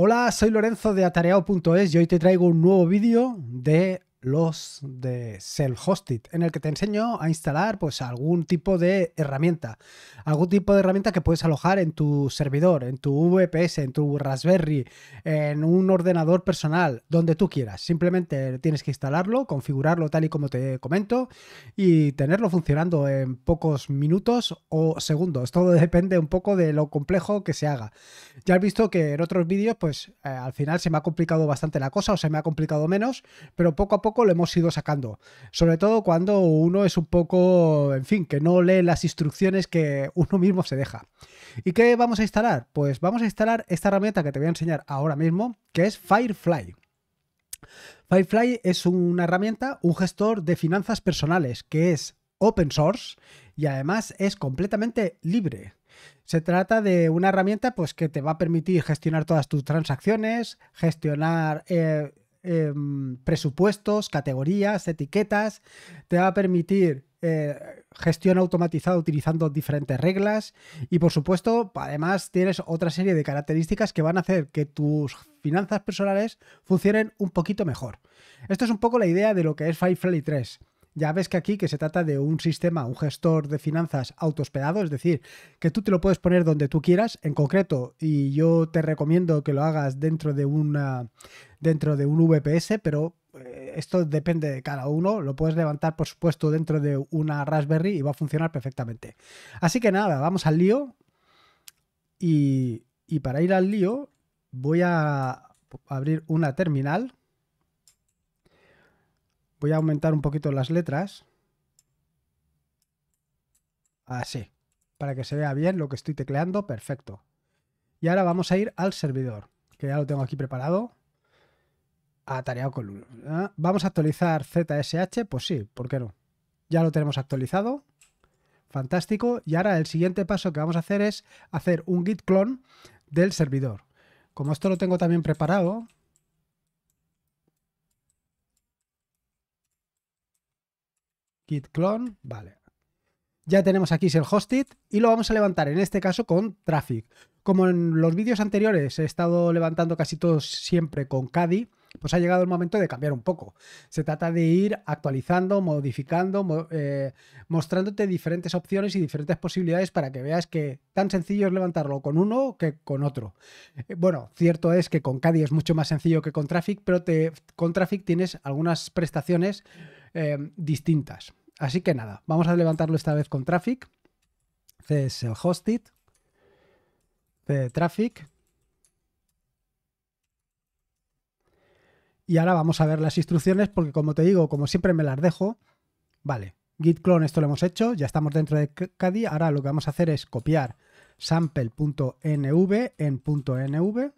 Hola, soy Lorenzo de Atareao.es y hoy te traigo un nuevo vídeo de los de self-hosted, en el que te enseño a instalar pues algún tipo de herramienta, algún tipo de herramienta que puedes alojar en tu servidor, en tu VPS, en tu Raspberry, en un ordenador personal, donde tú quieras. Simplemente tienes que instalarlo, configurarlo tal y como te comento y tenerlo funcionando en pocos minutos o segundos. Todo depende un poco de lo complejo que se haga. Ya has visto que en otros vídeos pues eh, al final se me ha complicado bastante la cosa o se me ha complicado menos, pero poco a poco lo hemos ido sacando. Sobre todo cuando uno es un poco, en fin, que no lee las instrucciones que uno mismo se deja. ¿Y qué vamos a instalar? Pues vamos a instalar esta herramienta que te voy a enseñar ahora mismo, que es Firefly. Firefly es una herramienta, un gestor de finanzas personales, que es open source y además es completamente libre. Se trata de una herramienta pues, que te va a permitir gestionar todas tus transacciones, gestionar eh, Em, presupuestos, categorías, etiquetas, te va a permitir eh, gestión automatizada utilizando diferentes reglas y por supuesto además tienes otra serie de características que van a hacer que tus finanzas personales funcionen un poquito mejor. Esto es un poco la idea de lo que es Firefly 3. Ya ves que aquí que se trata de un sistema, un gestor de finanzas esperado es decir, que tú te lo puedes poner donde tú quieras, en concreto, y yo te recomiendo que lo hagas dentro de una dentro de un VPS, pero eh, esto depende de cada uno, lo puedes levantar por supuesto dentro de una Raspberry y va a funcionar perfectamente. Así que nada, vamos al lío. Y, y para ir al lío voy a abrir una terminal Voy a aumentar un poquito las letras. Así, para que se vea bien lo que estoy tecleando, perfecto. Y ahora vamos a ir al servidor, que ya lo tengo aquí preparado. Atareado con Lulu. ¿eh? ¿Vamos a actualizar ZSH? Pues sí, ¿por qué no? Ya lo tenemos actualizado. Fantástico. Y ahora el siguiente paso que vamos a hacer es hacer un git clone del servidor. Como esto lo tengo también preparado, Git clone, vale. Ya tenemos aquí el Hostit y lo vamos a levantar en este caso con traffic. Como en los vídeos anteriores he estado levantando casi todos siempre con Kadi, pues ha llegado el momento de cambiar un poco. Se trata de ir actualizando, modificando, eh, mostrándote diferentes opciones y diferentes posibilidades para que veas que tan sencillo es levantarlo con uno que con otro. Eh, bueno, cierto es que con Caddy es mucho más sencillo que con Traffic, pero con Traffic tienes algunas prestaciones eh, distintas. Así que nada, vamos a levantarlo esta vez con traffic. Este es el hosted. de traffic. Y ahora vamos a ver las instrucciones porque como te digo, como siempre me las dejo. Vale, git clone esto lo hemos hecho, ya estamos dentro de Kadi. Ahora lo que vamos a hacer es copiar sample.nv en .nv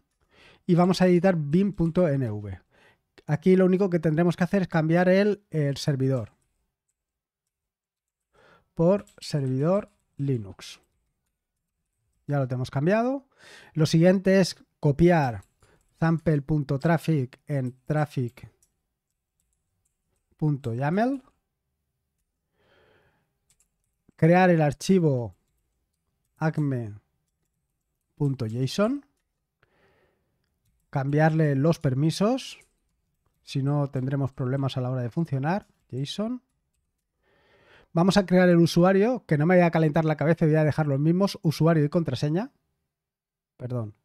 y vamos a editar bin.nv. Aquí lo único que tendremos que hacer es cambiar el, servidor por servidor Linux. Ya lo tenemos cambiado. Lo siguiente es copiar sample.traffic en traffic.yaml. Crear el archivo acme.json. Cambiarle los permisos. Si no, tendremos problemas a la hora de funcionar. JSON. Vamos a crear el usuario, que no me voy a calentar la cabeza voy a dejar los mismos. Usuario y contraseña. Perdón.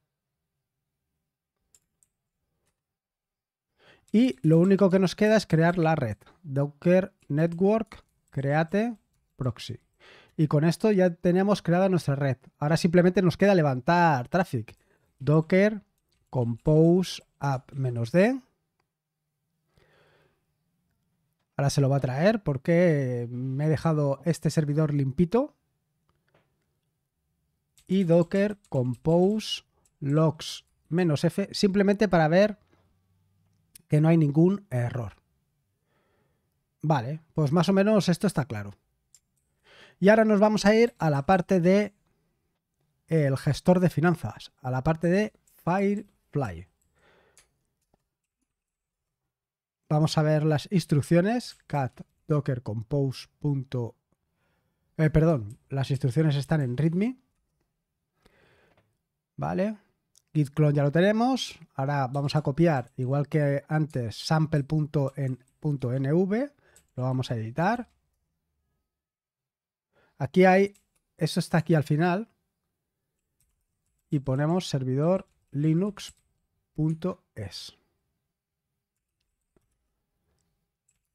Y lo único que nos queda es crear la red. Docker Network Create Proxy. Y con esto ya tenemos creada nuestra red. Ahora simplemente nos queda levantar traffic. Docker Compose App-D Ahora se lo va a traer porque me he dejado este servidor limpito. Y docker compose logs menos f simplemente para ver que no hay ningún error. Vale, pues más o menos esto está claro. Y ahora nos vamos a ir a la parte de el gestor de finanzas, a la parte de Firefly. Vamos a ver las instrucciones. cat docker compose. Eh, perdón, las instrucciones están en readme. Vale. Git clone ya lo tenemos. Ahora vamos a copiar, igual que antes, sample.nv. Lo vamos a editar. Aquí hay, eso está aquí al final. Y ponemos servidor linux.es.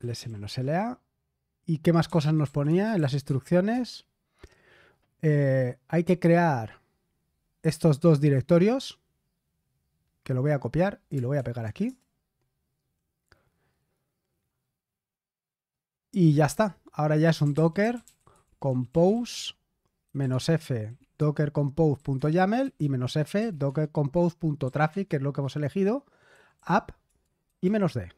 ls-la. ¿Y qué más cosas nos ponía en las instrucciones? Eh, hay que crear estos dos directorios, que lo voy a copiar y lo voy a pegar aquí. Y ya está. Ahora ya es un docker compose f docker compose.yaml y menos f docker compose.traffic, que es lo que hemos elegido, app y menos d.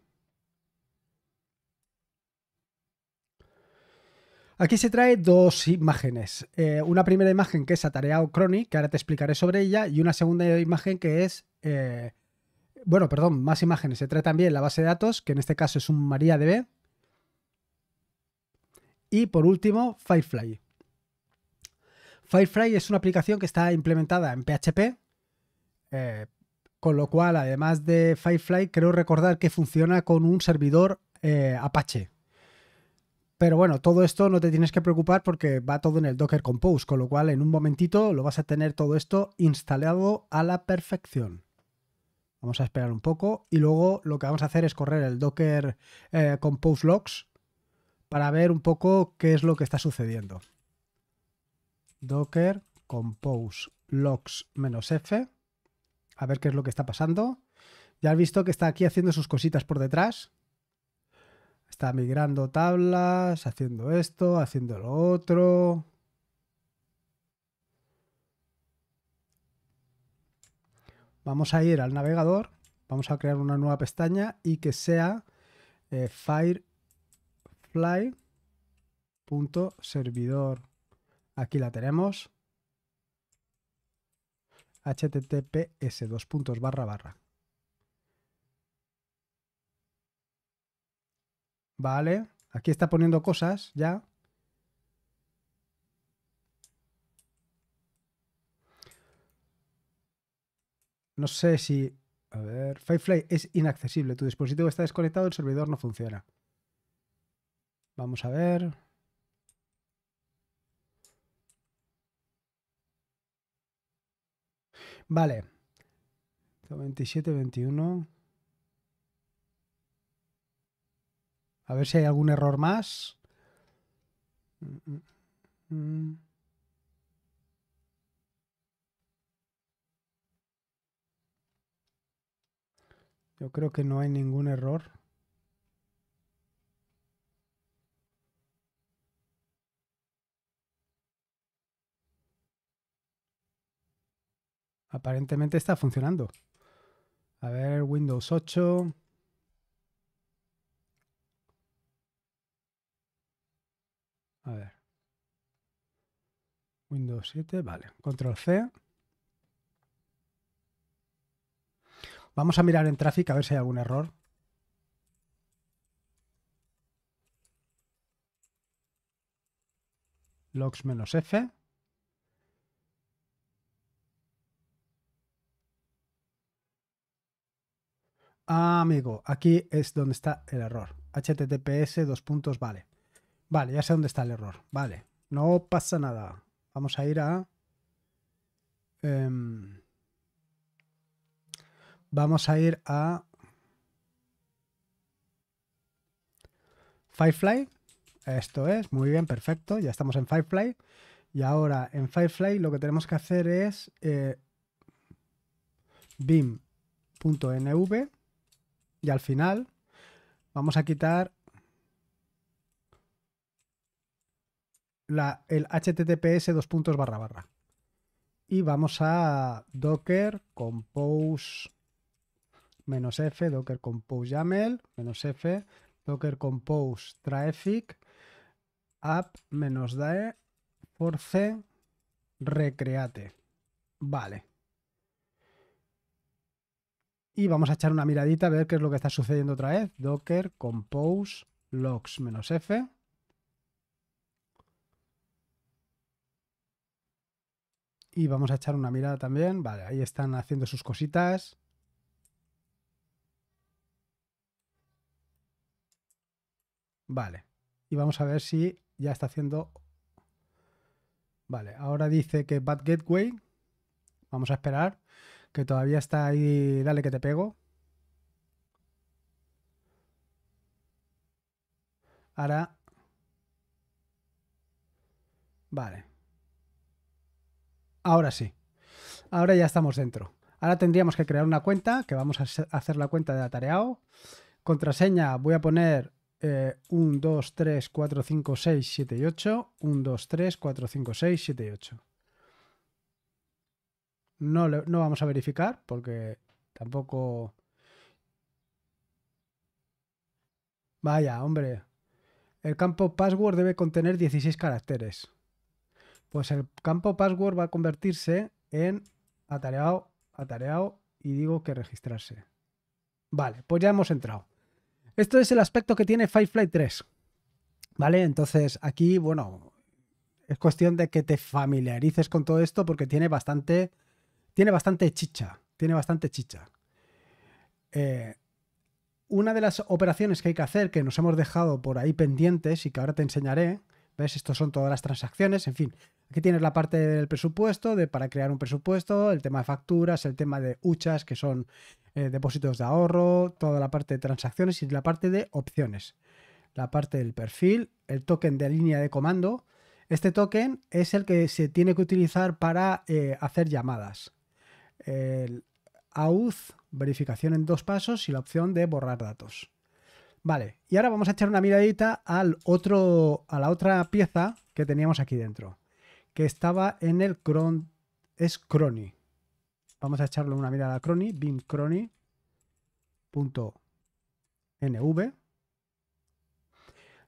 Aquí se trae dos imágenes. Eh, una primera imagen que es Atareado Crony, que ahora te explicaré sobre ella, y una segunda imagen que es. Eh, bueno, perdón, más imágenes. Se trae también la base de datos, que en este caso es un MariaDB. Y por último, Firefly. Firefly es una aplicación que está implementada en PHP, eh, con lo cual, además de Firefly, creo recordar que funciona con un servidor Apache. Pero bueno, todo esto no te tienes que preocupar porque va todo en el Docker Compose, con lo cual en un momentito lo vas a tener todo esto instalado a la perfección. Vamos a esperar un poco y luego lo que vamos a hacer es correr el Docker eh, Compose Logs para ver un poco qué es lo que está sucediendo. Docker Compose Logs-F, a ver qué es lo que está pasando. Ya has visto que está aquí haciendo sus cositas por detrás Está migrando tablas, haciendo esto, haciendo lo otro. Vamos a ir al navegador, vamos a crear una nueva pestaña y que sea eh, firefly.servidor. Aquí la tenemos. https dos puntos barra barra Vale, aquí está poniendo cosas ya. No sé si... A ver, Firefly es inaccesible. Tu dispositivo está desconectado, el servidor no funciona. Vamos a ver. Vale. 27, 21. A ver si hay algún error más. Yo creo que no hay ningún error. Aparentemente está funcionando. A ver, Windows 8. Windows 7, vale. Control C. Vamos a mirar en tráfico a ver si hay algún error. Logs menos F. Ah, amigo, aquí es donde está el error. HTTPS, dos puntos, vale. Vale, ya sé dónde está el error. Vale, no pasa nada vamos a ir a... Em, vamos a ir a... Firefly. Esto es, muy bien, perfecto. Ya estamos en Firefly. Y ahora en Firefly lo que tenemos que hacer es eh, beam.nv y al final vamos a quitar el https dos puntos barra barra. Y vamos a docker compose menos f, docker compose yaml, menos f, docker compose traffic, app menos dae, force, recreate. Vale. Y vamos a echar una miradita a ver qué es lo que está sucediendo otra vez. Docker compose logs menos f Y vamos a echar una mirada también. Vale, ahí están haciendo sus cositas. Vale. Y vamos a ver si ya está haciendo... Vale, ahora dice que Bad Gateway. Vamos a esperar. Que todavía está ahí. Dale que te pego. Ahora... Vale. Ahora sí. Ahora ya estamos dentro. Ahora tendríamos que crear una cuenta, que vamos a hacer la cuenta de atareado. Contraseña, voy a poner 1, 2, 3, 4, 5, 6, 7 y 8. 1, 2, 3, 4, 5, 6, 7 y 8. No, no vamos a verificar porque tampoco... Vaya, hombre. El campo password debe contener 16 caracteres. Pues el campo password va a convertirse en atareado, atareado y digo que registrarse. Vale, pues ya hemos entrado. Esto es el aspecto que tiene Firefly 3. Vale, entonces aquí, bueno, es cuestión de que te familiarices con todo esto porque tiene bastante, tiene bastante chicha, tiene bastante chicha. Eh, una de las operaciones que hay que hacer, que nos hemos dejado por ahí pendientes y que ahora te enseñaré, ¿Ves? Estos son todas las transacciones, en fin. Aquí tienes la parte del presupuesto, de para crear un presupuesto, el tema de facturas, el tema de huchas, que son eh, depósitos de ahorro, toda la parte de transacciones y la parte de opciones. La parte del perfil, el token de línea de comando. Este token es el que se tiene que utilizar para eh, hacer llamadas. El AUTH, verificación en dos pasos y la opción de borrar datos. Vale, y ahora vamos a echar una miradita al otro, a la otra pieza que teníamos aquí dentro, que estaba en el cron, es crony. Vamos a echarle una mirada a crony, bimcrony.nv.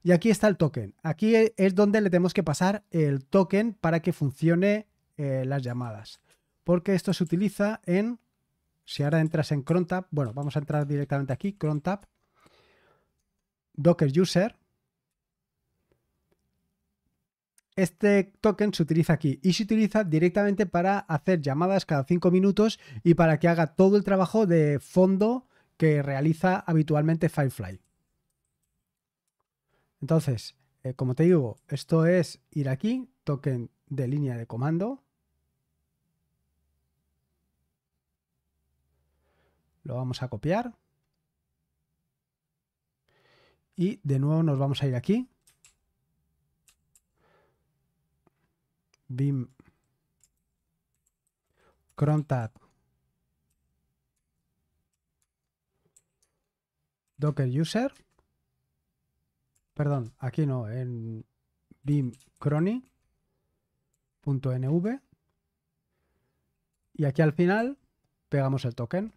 Y aquí está el token. Aquí es donde le tenemos que pasar el token para que funcione eh, las llamadas. Porque esto se utiliza en... Si ahora entras en crontab, bueno, vamos a entrar directamente aquí, crontab, Docker User. Este token se utiliza aquí y se utiliza directamente para hacer llamadas cada 5 minutos y para que haga todo el trabajo de fondo que realiza habitualmente Firefly. Entonces, eh, como te digo, esto es ir aquí, token de línea de comando. Lo vamos a copiar. Y de nuevo nos vamos a ir aquí. BIM. CronTab. Docker User. Perdón, aquí no, en BIM crony.nv. Y aquí al final pegamos el token.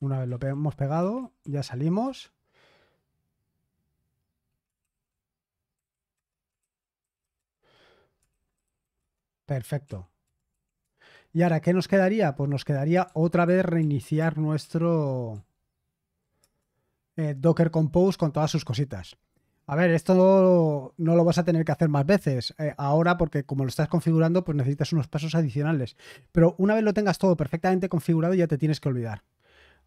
Una vez lo hemos pegado, ya salimos. Perfecto. ¿Y ahora qué nos quedaría? Pues nos quedaría otra vez reiniciar nuestro eh, Docker Compose con todas sus cositas. A ver, esto no, lo vas a tener que hacer más veces. Eh, ahora, porque como lo estás configurando, pues necesitas unos pasos adicionales. Pero una vez lo tengas todo perfectamente configurado, ya te tienes que olvidar.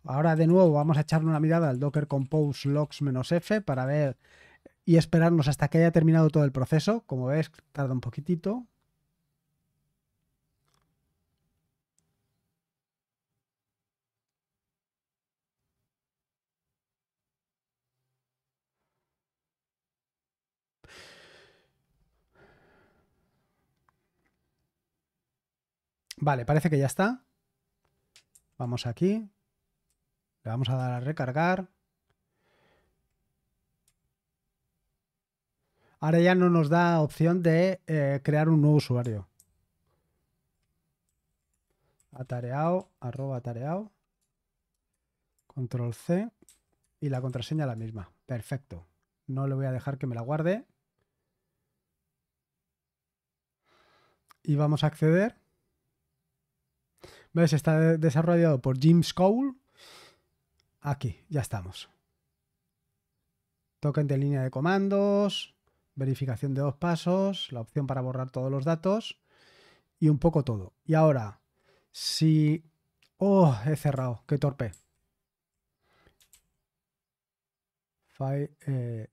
Ahora de nuevo vamos a echarle una mirada al docker compose logs-f para ver y esperarnos hasta que haya terminado todo el proceso. Como ves, tarda un poquitito. Vale, parece que ya está. Vamos aquí. Le vamos a dar a recargar. Ahora ya no nos da opción de eh, crear un nuevo usuario. Atareado, arroba atareado. Control C. Y la contraseña la misma. Perfecto. No le voy a dejar que me la guarde. Y vamos a acceder. ¿Ves? Está desarrollado por Jim Scowl. Aquí, ya estamos. Token de línea de comandos, verificación de dos pasos, la opción para borrar todos los datos y un poco todo. Y ahora, si... ¡Oh! He cerrado, qué torpe. Fly, eh,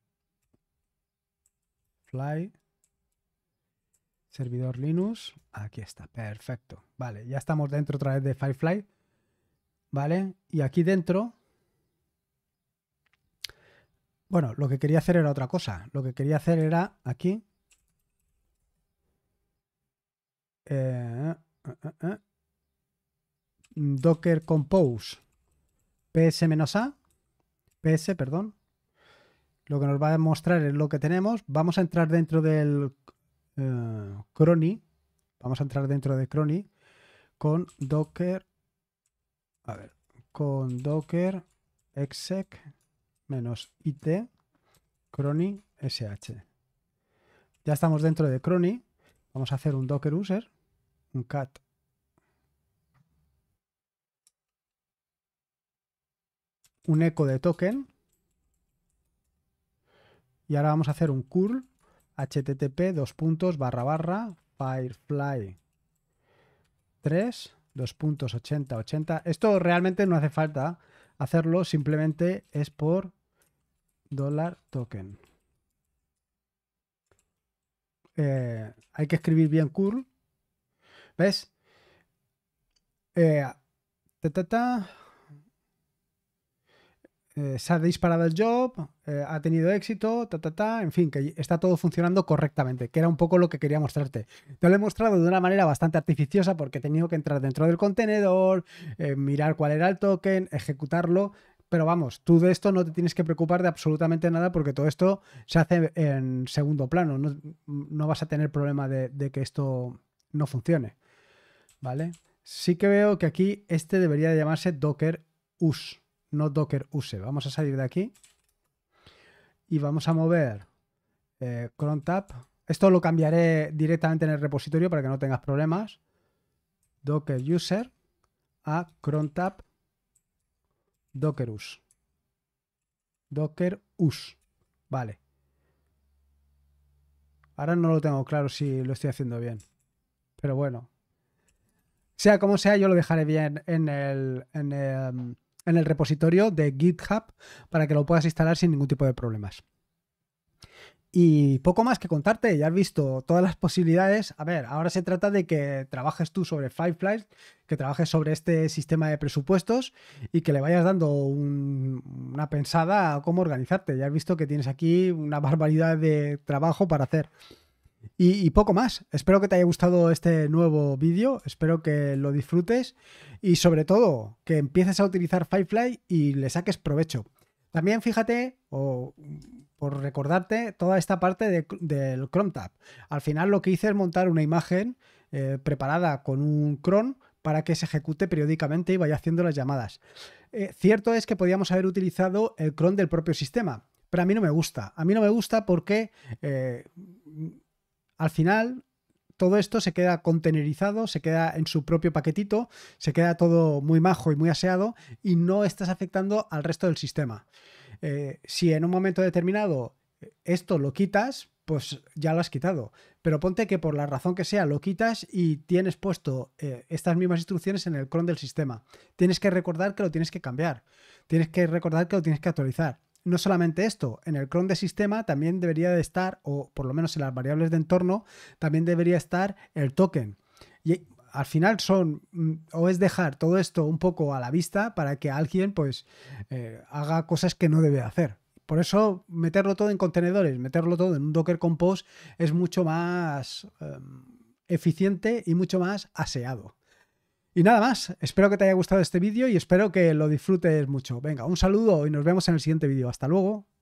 Fly, servidor Linux, aquí está, perfecto. Vale, ya estamos dentro otra vez de Firefly, ¿vale? Y aquí dentro bueno, lo que quería hacer era otra cosa. Lo que quería hacer era aquí. Eh, eh, eh, Docker Compose. PS-A. PS, perdón. Lo que nos va a mostrar es lo que tenemos. Vamos a entrar dentro del Crony. Vamos a entrar dentro de Crony con Docker. A ver, con Docker exec menos IT crony sh. Ya estamos dentro de crony. Vamos a hacer un docker user, un cat. Un eco de token. Y ahora vamos a hacer un curl http dos puntos barra barra firefly 3 2.8080. Esto realmente no hace falta hacerlo, simplemente es por dólar token. Eh, hay que escribir bien curl. ¿Ves? Eh, ta, ta, ta. Eh, se ha disparado el job, ha tenido éxito, ta, ta, ta, en fin, que está todo funcionando correctamente, que era un poco lo que quería mostrarte. Te lo he mostrado de una manera bastante artificiosa porque he tenido que entrar dentro del contenedor, mirar cuál era el token, ejecutarlo, pero vamos, tú de esto no te tienes que preocupar de absolutamente nada porque todo esto se hace en segundo plano. No, vas a tener problema de, que esto no funcione. ¿Vale? Sí que veo que aquí este debería llamarse Docker Use, no Docker Use. Vamos a salir de aquí y vamos a mover eh, Esto lo cambiaré directamente en el repositorio para que no tengas problemas. Docker User a tab Dockerus. Dockerus. Vale. Ahora no lo tengo claro si lo estoy haciendo bien. Pero bueno. Sea como sea, yo lo dejaré bien en el, en el, en el repositorio de GitHub para que lo puedas instalar sin ningún tipo de problemas. Y poco más que contarte, ya has visto todas las posibilidades. A ver, ahora se trata de que trabajes tú sobre Firefly, que trabajes sobre este sistema de presupuestos y que le vayas dando una pensada a cómo organizarte. Ya has visto que tienes aquí una barbaridad de trabajo para hacer. Y, poco más. Espero que te haya gustado este nuevo vídeo, espero que lo disfrutes y sobre todo que empieces a utilizar Firefly y le saques provecho. También fíjate, o por recordarte toda esta parte del Chrome Tab. Al final lo que hice es montar una imagen eh, preparada con un cron para que se ejecute periódicamente y vaya haciendo las llamadas. Eh, cierto es que podíamos haber utilizado el cron del propio sistema, pero a mí no me gusta. A mí no me gusta porque eh, al final todo esto se queda contenerizado, se queda en su propio paquetito, se queda todo muy majo y muy aseado y no estás afectando al resto del sistema. Eh, si en un momento determinado eh, esto lo quitas, pues ya lo has quitado. Pero ponte que por la razón que sea lo quitas y tienes puesto eh, estas mismas instrucciones en el cron del sistema. Tienes que recordar que lo tienes que cambiar. Tienes que recordar que lo tienes que actualizar. No solamente esto, en el cron de sistema también debería de estar, o por lo menos en las variables de entorno, también debería estar el token al final son mm, o es dejar todo esto un poco a la vista para que alguien pues eh, haga cosas que no debe hacer. Por eso meterlo todo en contenedores, meterlo todo en un Docker Compose es mucho más em, eficiente y mucho más aseado. Y nada más, espero que te haya gustado este vídeo y espero que lo disfrutes mucho. Venga, un saludo y nos vemos en el siguiente vídeo. Hasta luego.